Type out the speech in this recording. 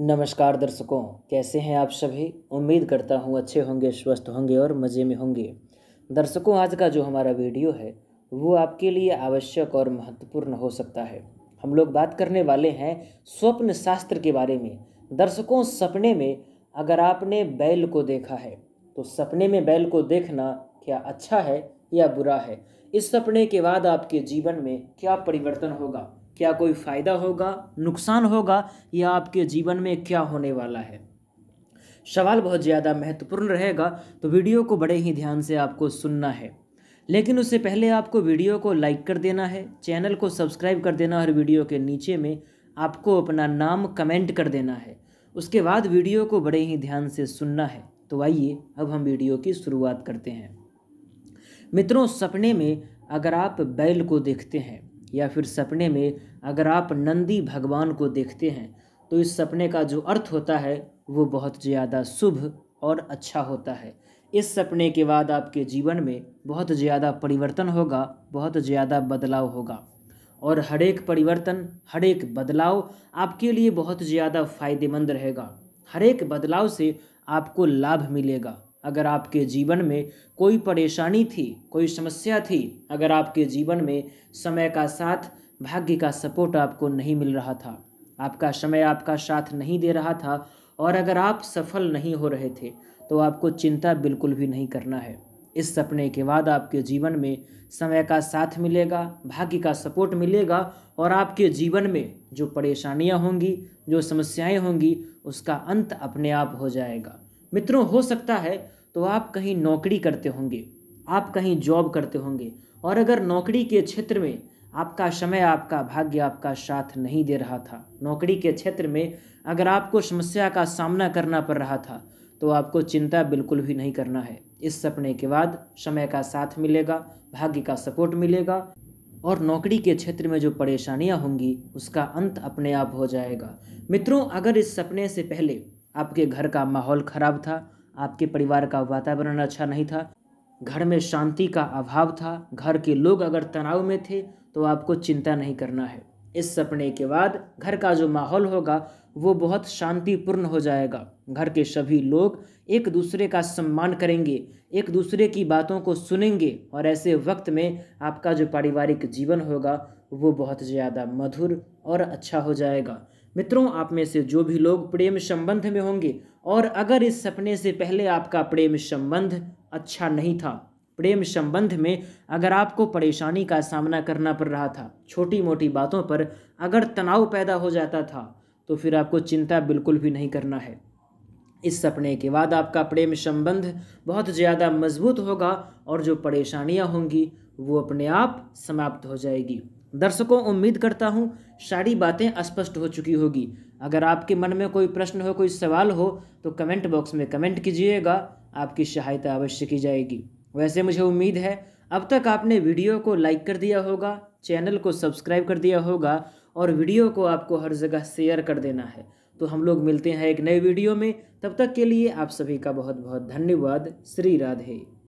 नमस्कार दर्शकों कैसे हैं आप सभी उम्मीद करता हूँ अच्छे होंगे स्वस्थ होंगे और मज़े में होंगे दर्शकों आज का जो हमारा वीडियो है वो आपके लिए आवश्यक और महत्वपूर्ण हो सकता है हम लोग बात करने वाले हैं स्वप्न शास्त्र के बारे में दर्शकों सपने में अगर आपने बैल को देखा है तो सपने में बैल को देखना क्या अच्छा है या बुरा है इस सपने के बाद आपके जीवन में क्या परिवर्तन होगा क्या कोई फ़ायदा होगा नुकसान होगा या आपके जीवन में क्या होने वाला है सवाल बहुत ज़्यादा महत्वपूर्ण रहेगा तो वीडियो को बड़े ही ध्यान से आपको सुनना है लेकिन उससे पहले आपको वीडियो को लाइक कर देना है चैनल को सब्सक्राइब कर देना और वीडियो के नीचे में आपको अपना नाम कमेंट कर देना है उसके बाद वीडियो को बड़े ही ध्यान से सुनना है तो आइए अब हम वीडियो की शुरुआत करते हैं मित्रों सपने में अगर आप बैल को देखते हैं या फिर सपने में अगर आप नंदी भगवान को देखते हैं तो इस सपने का जो अर्थ होता है वो बहुत ज़्यादा शुभ और अच्छा होता है इस सपने के बाद आपके जीवन में बहुत ज़्यादा परिवर्तन होगा बहुत ज़्यादा बदलाव होगा और हर एक परिवर्तन हर एक बदलाव आपके लिए बहुत ज़्यादा फायदेमंद रहेगा हर एक बदलाव से आपको लाभ मिलेगा अगर आपके जीवन में कोई परेशानी थी कोई समस्या थी अगर आपके जीवन में समय का साथ भाग्य का सपोर्ट आपको नहीं मिल रहा था आपका समय आपका साथ नहीं दे रहा था और अगर आप सफल नहीं हो रहे थे तो आपको चिंता बिल्कुल भी नहीं करना है इस सपने के बाद आपके जीवन में समय का साथ मिलेगा भाग्य का सपोर्ट मिलेगा और आपके जीवन में जो परेशानियाँ होंगी जो समस्याएं होंगी उसका अंत अपने आप हो जाएगा मित्रों हो सकता है तो आप कहीं नौकरी करते होंगे आप कहीं जॉब करते होंगे और अगर नौकरी के क्षेत्र में आपका समय आपका भाग्य आपका साथ नहीं दे रहा था नौकरी के क्षेत्र में अगर आपको समस्या का सामना करना पड़ रहा था तो आपको चिंता बिल्कुल भी नहीं करना है इस सपने के बाद समय का साथ मिलेगा भाग्य का सपोर्ट मिलेगा और नौकरी के क्षेत्र में जो परेशानियाँ होंगी उसका अंत अपने आप हो जाएगा मित्रों अगर इस सपने से पहले आपके घर का माहौल खराब था आपके परिवार का वातावरण अच्छा नहीं था घर में शांति का अभाव था घर के लोग अगर तनाव में थे तो आपको चिंता नहीं करना है इस सपने के बाद घर का जो माहौल होगा वो बहुत शांतिपूर्ण हो जाएगा घर के सभी लोग एक दूसरे का सम्मान करेंगे एक दूसरे की बातों को सुनेंगे और ऐसे वक्त में आपका जो पारिवारिक जीवन होगा वो बहुत ज़्यादा मधुर और अच्छा हो जाएगा मित्रों आप में से जो भी लोग प्रेम संबंध में होंगे और अगर इस सपने से पहले आपका प्रेम संबंध अच्छा नहीं था प्रेम संबंध में अगर आपको परेशानी का सामना करना पड़ रहा था छोटी मोटी बातों पर अगर तनाव पैदा हो जाता था तो फिर आपको चिंता बिल्कुल भी नहीं करना है इस सपने के बाद आपका प्रेम संबंध बहुत ज़्यादा मजबूत होगा और जो परेशानियाँ होंगी वो अपने आप समाप्त हो जाएगी दर्शकों उम्मीद करता हूँ सारी बातें स्पष्ट हो चुकी होगी अगर आपके मन में कोई प्रश्न हो कोई सवाल हो तो कमेंट बॉक्स में कमेंट कीजिएगा आपकी सहायता अवश्य की जाएगी वैसे मुझे उम्मीद है अब तक आपने वीडियो को लाइक कर दिया होगा चैनल को सब्सक्राइब कर दिया होगा और वीडियो को आपको हर जगह शेयर कर देना है तो हम लोग मिलते हैं एक नए वीडियो में तब तक के लिए आप सभी का बहुत बहुत धन्यवाद श्री राधे